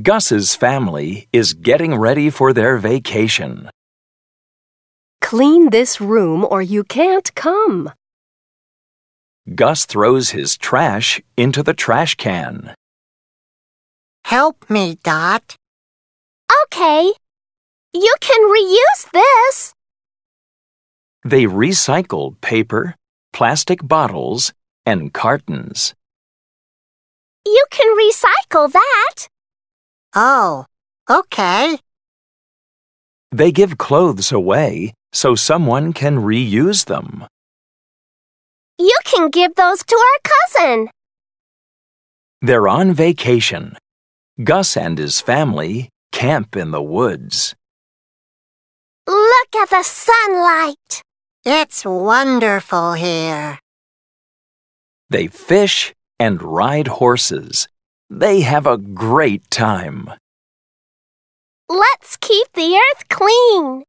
Gus's family is getting ready for their vacation. Clean this room or you can't come. Gus throws his trash into the trash can. Help me, Dot. Okay. You can reuse this. They recycled paper, plastic bottles, and cartons. You can recycle that. Oh, okay. They give clothes away so someone can reuse them. You can give those to our cousin. They're on vacation. Gus and his family camp in the woods. Look at the sunlight. It's wonderful here. They fish and ride horses they have a great time. Let's keep the earth clean.